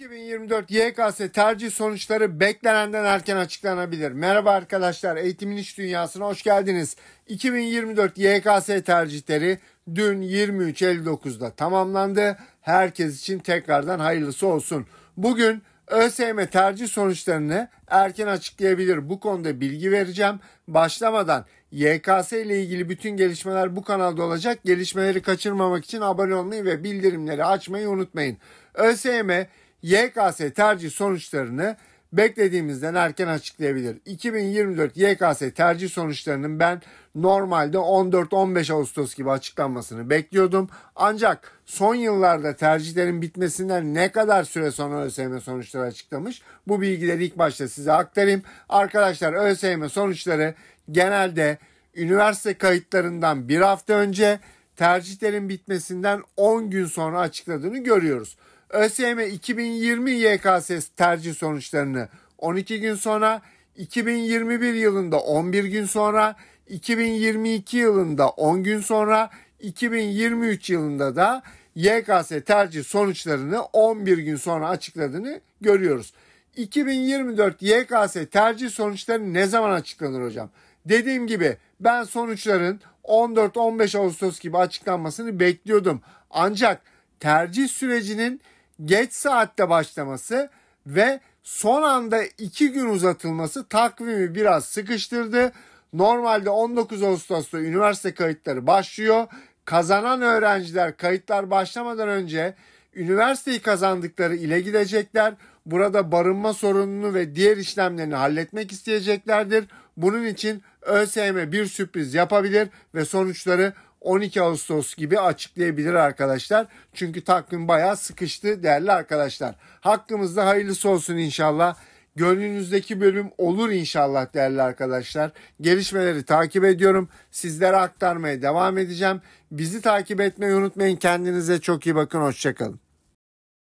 2024 YKS tercih sonuçları beklenenden erken açıklanabilir. Merhaba arkadaşlar, Eğitimin İş Dünyası'na hoş geldiniz. 2024 YKS tercihleri dün 23.59'da tamamlandı. Herkes için tekrardan hayırlısı olsun. Bugün ÖSYM tercih sonuçlarını erken açıklayabilir. Bu konuda bilgi vereceğim. Başlamadan YKS ile ilgili bütün gelişmeler bu kanalda olacak. Gelişmeleri kaçırmamak için abone olmayı ve bildirimleri açmayı unutmayın. ÖSYM YKS tercih sonuçlarını beklediğimizden erken açıklayabilir. 2024 YKS tercih sonuçlarının ben normalde 14-15 Ağustos gibi açıklanmasını bekliyordum. Ancak son yıllarda tercihlerin bitmesinden ne kadar süre sonra ÖSYM sonuçları açıklamış? Bu bilgileri ilk başta size aktarayım. Arkadaşlar ÖSYM sonuçları genelde üniversite kayıtlarından bir hafta önce tercihlerin bitmesinden 10 gün sonra açıkladığını görüyoruz. ÖSYM 2020 YKS tercih sonuçlarını 12 gün sonra, 2021 yılında 11 gün sonra, 2022 yılında 10 gün sonra, 2023 yılında da YKS tercih sonuçlarını 11 gün sonra açıkladığını görüyoruz. 2024 YKS tercih sonuçları ne zaman açıklanır hocam? Dediğim gibi ben sonuçların 14-15 Ağustos gibi açıklanmasını bekliyordum. Ancak tercih sürecinin geç saatte başlaması ve son anda 2 gün uzatılması takvimi biraz sıkıştırdı. Normalde 19 Ağustos'ta üniversite kayıtları başlıyor. Kazanan öğrenciler kayıtlar başlamadan önce üniversiteyi kazandıkları ile gidecekler. Burada barınma sorununu ve diğer işlemlerini halletmek isteyeceklerdir. Bunun için ÖSYM bir sürpriz yapabilir ve sonuçları 12 Ağustos gibi açıklayabilir arkadaşlar. Çünkü takvim bayağı sıkıştı değerli arkadaşlar. Hakkımızda hayırlısı olsun inşallah. Gönlünüzdeki bölüm olur inşallah değerli arkadaşlar. Gelişmeleri takip ediyorum. Sizlere aktarmaya devam edeceğim. Bizi takip etmeyi unutmayın. Kendinize çok iyi bakın. Hoşçakalın.